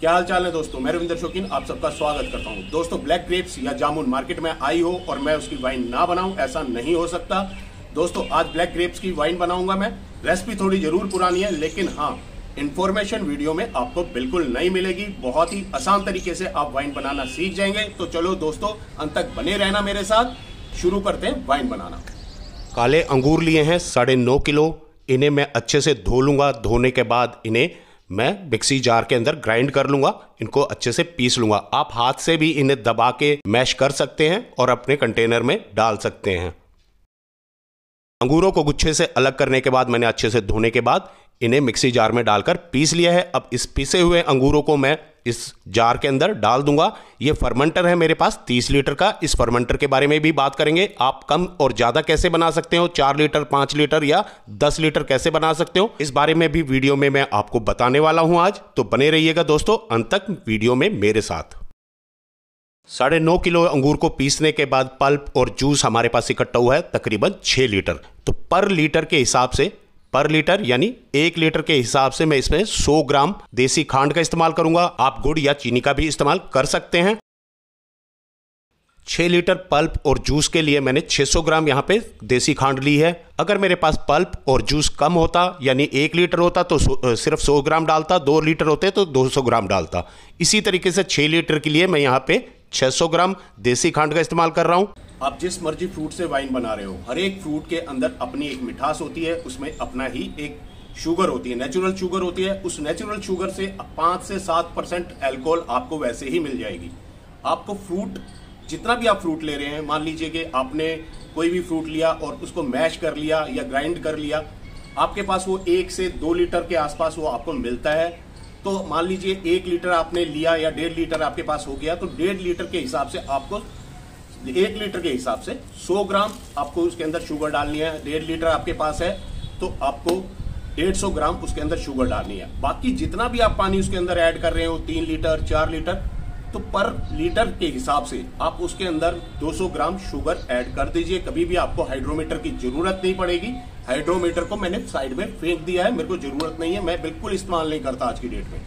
क्या हाल चाल है दोस्तों मैं रविंदर शौकीन आप सबका स्वागत करता हूं दोस्तों ब्लैक ग्रेप्स या जामुन मार्केट में आई हो और मैं उसकी वाइन ना बनाऊं ऐसा नहीं हो सकता दोस्तों आज ब्लैक ग्रेप्स की वाइन बनाऊंगा मैं रेसिपी थोड़ी जरूर पुरानी है लेकिन हाँ इन्फॉर्मेशन वीडियो में आपको बिल्कुल नहीं मिलेगी बहुत ही आसान तरीके से आप वाइन बनाना सीख जाएंगे तो चलो दोस्तों अंत तक बने रहना मेरे साथ शुरू करते हैं वाइन बनाना काले अंगूर लिए हैं साढ़े नौ किलो इन्हें मैं अच्छे से धो लूंगा धोने के बाद इन्हें मैं मिक्सी जार के अंदर ग्राइंड कर लूंगा इनको अच्छे से पीस लूंगा आप हाथ से भी इन्हें दबा के मैश कर सकते हैं और अपने कंटेनर में डाल सकते हैं अंगूरों को गुच्छे से अलग करने के बाद मैंने अच्छे से धोने के बाद इन्हें मिक्सी जार में डालकर पीस लिया है अब इस पीसे हुए अंगूरों को मैं इस जार के अंदर डाल दूंगा ये फर्मेंटर है मेरे पास 30 लीटर का इस फर्मेंटर के बारे में भी बात करेंगे आप कम और ज़्यादा कैसे बना सकते हो 4 लीटर 5 लीटर या 10 लीटर कैसे बना सकते हो इस बारे में भी वीडियो में मैं आपको बताने वाला हूं आज तो बने रहिएगा दोस्तों अंत तक वीडियो में मेरे साथ साढ़े नौ किलो अंगूर को पीसने के बाद पल्प और जूस हमारे पास इकट्ठा हुआ है तकरीबन छह लीटर तो पर लीटर के हिसाब से पर लीटर यानी एक लीटर के हिसाब से मैं इसमें 100 ग्राम देसी खांड का इस्तेमाल करूंगा आप गुड़ या चीनी का भी इस्तेमाल कर सकते हैं 6 लीटर पल्प और जूस के लिए मैंने 600 ग्राम यहाँ पे देसी खांड ली है अगर मेरे पास पल्प और जूस कम होता यानी एक लीटर होता तो सिर्फ 100 ग्राम डालता दो लीटर होते तो 200 ग्राम डालता इसी तरीके से 6 लीटर के लिए मैं यहाँ पे 600 ग्राम देसी खांड का इस्तेमाल कर रहा हूँ आप जिस मर्जी फ्रूट से वाइन बना रहे हो हर एक फ्रूट के अंदर अपनी एक मिठास होती है उसमें अपना ही एक शुगर होती है नेचुरल शुगर होती है उस नेचुरल शुगर से पाँच से सात परसेंट एल्कोहल आपको वैसे ही मिल जाएगी आपको फ्रूट जितना भी आप फ्रूट ले रहे हैं मान लीजिए कि आपने कोई भी फ्रूट लिया और उसको मैश कर लिया या ग्राइंड कर लिया आपके पास वो एक से दो लीटर के आसपास वो आपको मिलता है तो मान लीजिए एक लीटर आपने लिया या डेढ़ लीटर आपके पास हो गया तो डेढ़ लीटर के हिसाब से आपको एक लीटर के हिसाब से 100 ग्राम आपको उसके अंदर शुगर डालनी है डेढ़ लीटर आपके पास है तो आपको 150 ग्राम उसके अंदर शुगर डालनी है बाकी जितना भी आप पानी उसके अंदर ऐड कर रहे हो तीन लीटर चार लीटर तो पर लीटर के हिसाब से आप उसके अंदर 200 ग्राम शुगर ऐड कर दीजिए कभी भी आपको हाइड्रोमीटर की जरूरत नहीं पड़ेगी हाइड्रोमीटर को मैंने साइड में फेंक दिया है मेरे को जरूरत नहीं है मैं बिल्कुल इस्तेमाल नहीं करता आज की डेट में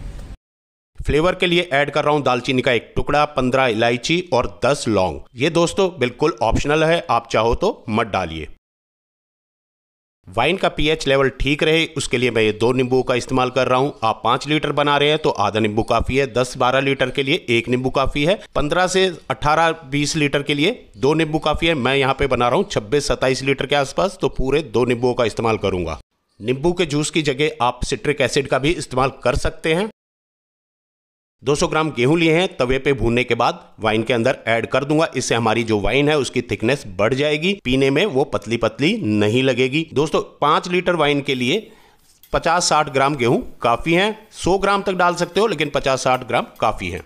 फ्लेवर के लिए ऐड कर रहा हूँ दालचीनी का एक टुकड़ा पंद्रह इलायची और दस लौंग ये दोस्तों बिल्कुल ऑप्शनल है आप चाहो तो मत डालिए वाइन का पीएच लेवल ठीक रहे उसके लिए मैं ये दो नींबू का इस्तेमाल कर रहा हूँ आप पांच लीटर बना रहे हैं तो आधा नींबू काफ़ी है दस बारह लीटर के लिए एक नींबू काफ़ी है पंद्रह से अठारह बीस लीटर के लिए दो नींबू काफ़ी है मैं यहाँ पे बना रहा हूँ छब्बीस सत्ताईस लीटर के आसपास तो पूरे दो नींबुओं का इस्तेमाल करूंगा नींबू के जूस की जगह आप सिट्रिक एसिड का भी इस्तेमाल कर सकते हैं 200 ग्राम गेहूं लिए हैं तवे पे भूनने के बाद वाइन के अंदर ऐड कर दूंगा इससे हमारी जो वाइन है उसकी थिकनेस बढ़ जाएगी पीने में वो पतली पतली नहीं लगेगी दोस्तों पांच लीटर वाइन के लिए पचास साठ ग्राम गेहूं काफ़ी हैं सौ ग्राम तक डाल सकते हो लेकिन पचास साठ ग्राम काफ़ी हैं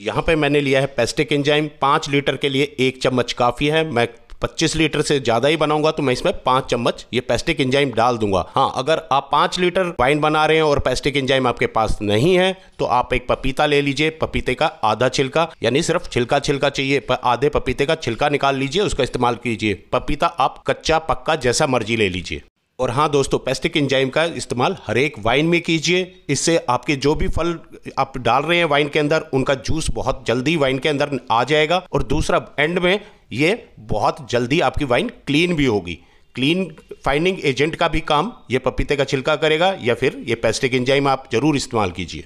यहां पे मैंने लिया है पेस्टिक एंजाइम पांच लीटर के लिए एक चम्मच काफ़ी है मैं 25 लीटर से ज़्यादा ही बनाऊंगा तो मैं इसमें पांच चम्मच ये पेस्टिक इंजाइम डाल दूंगा हाँ अगर आप पांच लीटर वाइन बना रहे हैं और पेस्टिक इंजाइम आपके पास नहीं है तो आप एक पपीता ले लीजिए पपीते का आधा छिलका यानी सिर्फ छिलका छिलका चाहिए आधे पपीते का छिलका निकाल लीजिए उसका इस्तेमाल कीजिए पपीता आप कच्चा पक्का जैसा मर्जी ले लीजिए और हाँ दोस्तों पेस्टिक इंजाइम का इस्तेमाल हर एक वाइन में कीजिए इससे आपके जो भी फल आप डाल रहे हैं वाइन के अंदर उनका जूस बहुत जल्दी वाइन के अंदर आ जाएगा और दूसरा एंड में ये बहुत जल्दी आपकी वाइन क्लीन भी होगी क्लीन फाइनिंग एजेंट का भी काम ये पपीते का छिलका करेगा या फिर ये पेस्टिक इंजाइम आप जरूर इस्तेमाल कीजिए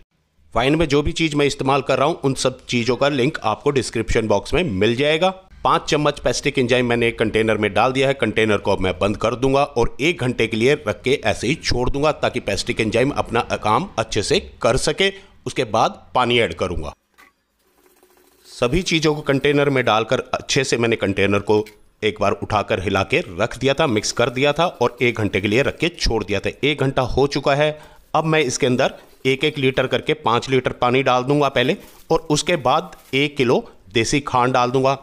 वाइन में जो भी चीज़ मैं इस्तेमाल कर रहा हूँ उन सब चीज़ों का लिंक आपको डिस्क्रिप्शन बॉक्स में मिल जाएगा पाँच चम्मच पेस्टिक इंजाइम मैंने एक कंटेनर में डाल दिया है कंटेनर को अब मैं बंद कर दूंगा और एक घंटे के लिए रख के ऐसे ही छोड़ दूंगा ताकि पेस्टिक इंजाइम अपना काम अच्छे से कर सके उसके बाद पानी ऐड करूंगा सभी चीज़ों को कंटेनर में डालकर अच्छे से मैंने कंटेनर को एक बार उठाकर हिला के रख दिया था मिक्स कर दिया था और एक घंटे के लिए रख के छोड़ दिया था एक घंटा हो चुका है अब मैं इसके अंदर एक एक लीटर करके पाँच लीटर पानी डाल दूंगा पहले और उसके बाद एक किलो देसी खांड डाल दूंगा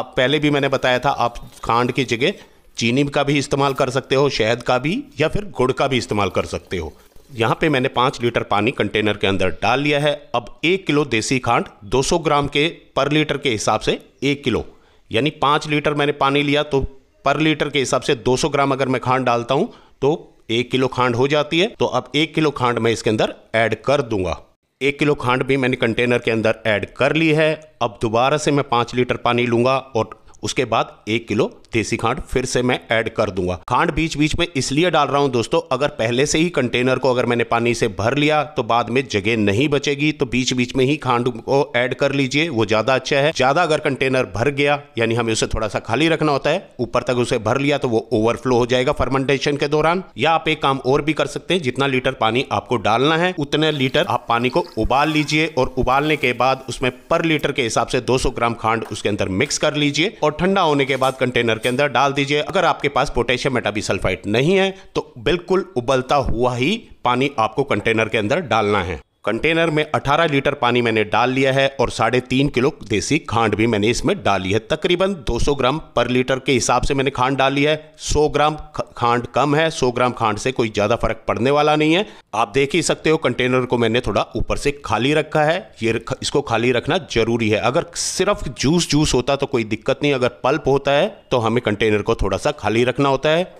आप पहले भी मैंने बताया था आप खांड की जगह चीनी का भी इस्तेमाल कर सकते हो शहद का भी या फिर गुड़ का भी इस्तेमाल कर सकते हो यहाँ पे मैंने पाँच लीटर पानी कंटेनर के अंदर डाल लिया है अब एक किलो देसी खांड 200 ग्राम के पर लीटर के हिसाब से एक किलो यानी पाँच लीटर मैंने पानी लिया तो पर लीटर के हिसाब से 200 ग्राम अगर मैं खांड डालता हूँ तो एक किलो खांड हो जाती है तो अब एक किलो खांड मैं इसके अंदर ऐड कर दूंगा एक किलो खांड भी मैंने कंटेनर के अंदर ऐड कर ली है अब दोबारा से मैं पाँच लीटर पानी लूँगा और उसके बाद एक किलो देसी खांड फिर से मैं ऐड कर दूंगा खांड बीच बीच में इसलिए डाल रहा हूं दोस्तों अगर पहले से ही कंटेनर को अगर मैंने पानी से भर लिया तो बाद में जगह नहीं बचेगी तो बीच बीच में ही खांड को ऐड कर लीजिए वो ज्यादा अच्छा है ज्यादा अगर कंटेनर भर गया यानी हमें उसे थोड़ा सा खाली रखना होता है ऊपर तक उसे भर लिया तो वो ओवरफ्लो हो जाएगा फर्मेंटेशन के दौरान या आप एक काम और भी कर सकते हैं जितना लीटर पानी आपको डालना है उतने लीटर आप पानी को उबाल लीजिए और उबालने के बाद उसमें पर लीटर के हिसाब से दो ग्राम खांड उसके अंदर मिक्स कर लीजिए और ठंडा होने के बाद कंटेनर के अंदर डाल दीजिए अगर आपके पास पोटेशियम मेटाबीसल्फाइट नहीं है तो बिल्कुल उबलता हुआ ही पानी आपको कंटेनर के अंदर डालना है कंटेनर में 18 लीटर पानी मैंने डाल लिया है और साढ़े तीन किलो देसी खांड भी मैंने इसमें डाली है तकरीबन 200 ग्राम पर लीटर के हिसाब से मैंने खांड डाली है 100 ग्राम खांड कम है 100 ग्राम खांड से कोई ज़्यादा फर्क पड़ने वाला नहीं है आप देख ही सकते हो कंटेनर को मैंने थोड़ा ऊपर से खाली रखा है ये इसको खाली रखना जरूरी है अगर सिर्फ जूस जूस होता तो कोई दिक्कत नहीं अगर पल्प होता है तो हमें कंटेनर को थोड़ा सा खाली रखना होता है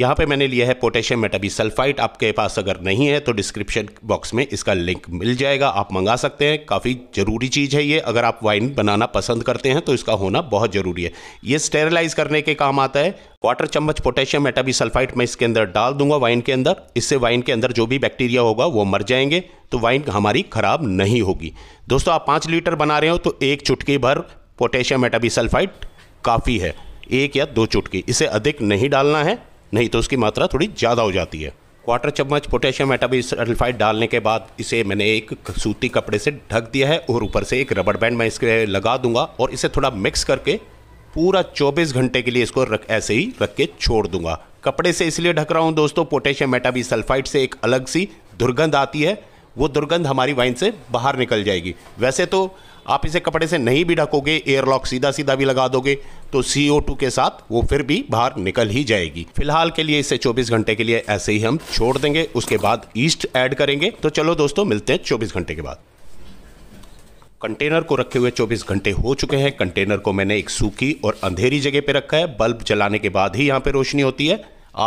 यहाँ पे मैंने लिया है पोटेशियम मेटाबी सल्फाइट आपके पास अगर नहीं है तो डिस्क्रिप्शन बॉक्स में इसका लिंक मिल जाएगा आप मंगा सकते हैं काफ़ी ज़रूरी चीज़ है ये अगर आप वाइन बनाना पसंद करते हैं तो इसका होना बहुत ज़रूरी है ये स्टेरलाइज करने के काम आता है क्वार्टर चम्मच पोटेशियम मेटाबी सल्फाइट मैं इसके अंदर डाल दूंगा वाइन के अंदर इससे वाइन के अंदर जो भी बैक्टीरिया होगा वो मर जाएंगे तो वाइन हमारी ख़राब नहीं होगी दोस्तों आप पाँच लीटर बना रहे हो तो एक चुटकी भर पोटेशियम मेटाबी सल्फाइट काफ़ी है एक या दो चुटकी इसे अधिक नहीं डालना है नहीं तो उसकी मात्रा थोड़ी ज़्यादा हो जाती है क्वार्टर चम्मच पोटेशियम मेटाबी सल्फाइड डालने के बाद इसे मैंने एक सूती कपड़े से ढक दिया है और ऊपर से एक रबड़ बैंड मैं इसके लगा दूंगा और इसे थोड़ा मिक्स करके पूरा 24 घंटे के लिए इसको रख ऐसे ही रख के छोड़ दूंगा कपड़े से इसलिए ढक रहा हूँ दोस्तों पोटेशियम मेटाबी सल्फाइड से एक अलग सी दुर्गंध आती है वो दुर्गंध हमारी वाइन से बाहर निकल जाएगी वैसे तो आप इसे कपड़े से नहीं भी ढकोगे एयरलॉक सीधा सीधा भी लगा दोगे तो सी के साथ वो फिर भी बाहर निकल ही जाएगी फिलहाल के लिए इसे 24 घंटे के लिए ऐसे ही हम छोड़ देंगे उसके बाद ईस्ट ऐड करेंगे तो चलो दोस्तों मिलते हैं चौबीस घंटे के बाद कंटेनर को रखे हुए 24 घंटे हो चुके हैं कंटेनर को मैंने एक सूखी और अंधेरी जगह पे रखा है बल्ब जलाने के बाद ही यहाँ पे रोशनी होती है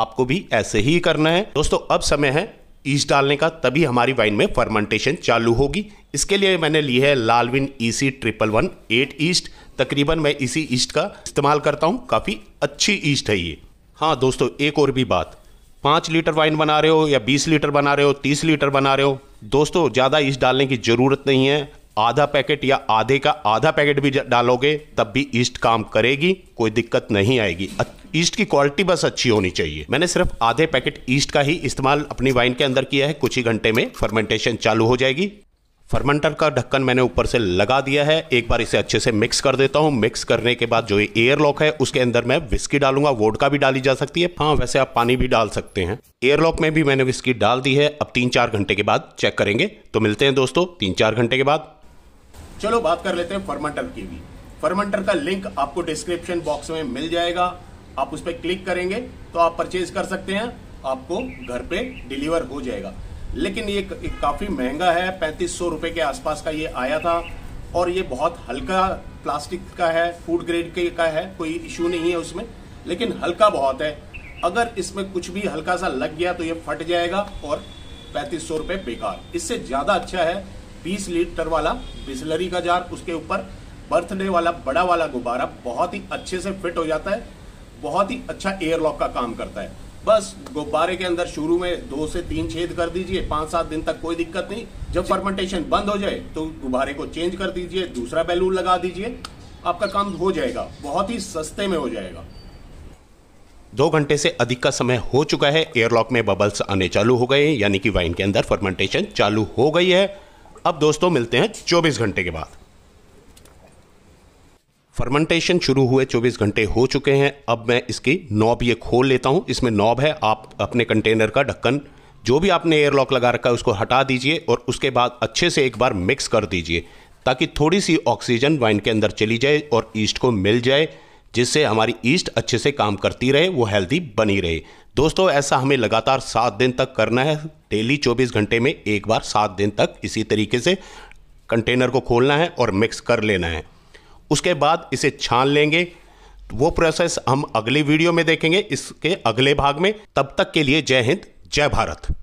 आपको भी ऐसे ही करना है दोस्तों अब समय है ईस्ट डालने का तभी हमारी वाइन में फर्मेंटेशन चालू होगी इसके लिए मैंने ली है Lalvin E C triple one eight yeast तकरीबन मैं इसी ईस्ट का इस्तेमाल करता हूँ काफ़ी अच्छी ईस्ट है ये हाँ दोस्तों एक और भी बात पाँच लीटर वाइन बना रहे हो या बीस लीटर बना रहे हो तीस लीटर बना रहे हो दोस्तों ज़्यादा ईस्ट डालने की ज़रूरत नहीं है आधा पैकेट या आधे का आधा पैकेट भी डालोगे तब भी ईस्ट काम करेगी कोई दिक्कत नहीं आएगी ईस्ट की क्वालिटी बस अच्छी होनी चाहिए मैंने सिर्फ आधे पैकेट ईस्ट का ही इस्तेमाल अपनी वाइन के अंदर किया है कुछ ही घंटे में फर्मेंटेशन चालू हो जाएगी फर्मेंटर का ढक्कन मैंने ऊपर से लगा दिया है एक बार इसे अच्छे से मिक्स कर देता हूँ मिक्स करने के बाद जो ये लॉक है उसके अंदर मैं विस्की डालूंगा वोडका भी डाली जा सकती है हाँ वैसे आप पानी भी डाल सकते हैं एयर लॉक में भी मैंने विस्की डाल दी है अब तीन चार घंटे के बाद चेक करेंगे तो मिलते हैं दोस्तों तीन चार घंटे के बाद चलो बात कर लेते हैं फर्मेंटर की भी फर्मेंटर का लिंक आपको डिस्क्रिप्शन बॉक्स में मिल जाएगा आप उस पर क्लिक करेंगे तो आप परचेज कर सकते हैं आपको घर पे डिलीवर हो जाएगा लेकिन ये काफ़ी महंगा है पैंतीस सौ रुपए के आसपास का ये आया था और ये बहुत हल्का प्लास्टिक का है फूड ग्रेड के का है कोई इशू नहीं है उसमें लेकिन हल्का बहुत है अगर इसमें कुछ भी हल्का सा लग गया तो ये फट जाएगा और पैंतीस सौ रुपये बेकार इससे ज़्यादा अच्छा है बीस लीटर वाला बिस्लरी का जार उसके ऊपर बर्थडे वाला बड़ा वाला गुब्बारा बहुत ही अच्छे से फिट हो जाता है बहुत ही अच्छा एयरलॉक का काम करता है बस गुब्बारे के अंदर शुरू में दो से तीन छेद कर दीजिए पांच सात दिन तक कोई दिक्कत नहीं जब फर्मेंटेशन बंद हो जाए तो गुब्बारे को चेंज कर दीजिए दूसरा बैलून लगा दीजिए आपका काम हो जाएगा बहुत ही सस्ते में हो जाएगा दो घंटे से अधिक का समय हो चुका है एयरलॉक में बबल्स आने चालू हो गए यानी कि वाइन के अंदर फर्मेंटेशन चालू हो गई है अब दोस्तों मिलते हैं 24 घंटे के बाद फर्मेंटेशन शुरू हुए 24 घंटे हो चुके हैं अब मैं इसकी नॉब ये खोल लेता हूँ इसमें नॉब है आप अपने कंटेनर का ढक्कन जो भी आपने एयरलॉक लगा रखा है उसको हटा दीजिए और उसके बाद अच्छे से एक बार मिक्स कर दीजिए ताकि थोड़ी सी ऑक्सीजन वाइन के अंदर चली जाए और ईस्ट को मिल जाए जिससे हमारी ईस्ट अच्छे से काम करती रहे वो हेल्दी बनी रहे दोस्तों ऐसा हमें लगातार सात दिन तक करना है डेली चौबीस घंटे में एक बार सात दिन तक इसी तरीके से कंटेनर को खोलना है और मिक्स कर लेना है उसके बाद इसे छान लेंगे वो प्रोसेस हम अगले वीडियो में देखेंगे इसके अगले भाग में तब तक के लिए जय हिंद जय भारत